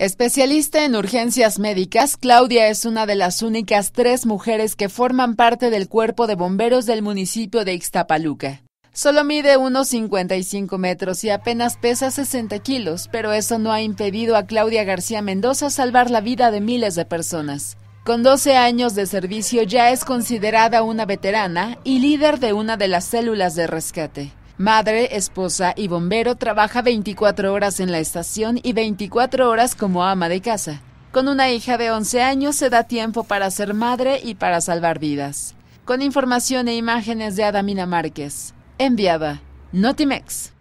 Especialista en urgencias médicas, Claudia es una de las únicas tres mujeres que forman parte del cuerpo de bomberos del municipio de Ixtapaluca. Solo mide unos 55 metros y apenas pesa 60 kilos, pero eso no ha impedido a Claudia García Mendoza salvar la vida de miles de personas. Con 12 años de servicio ya es considerada una veterana y líder de una de las células de rescate. Madre, esposa y bombero trabaja 24 horas en la estación y 24 horas como ama de casa. Con una hija de 11 años se da tiempo para ser madre y para salvar vidas. Con información e imágenes de Adamina Márquez. Enviada. Notimex.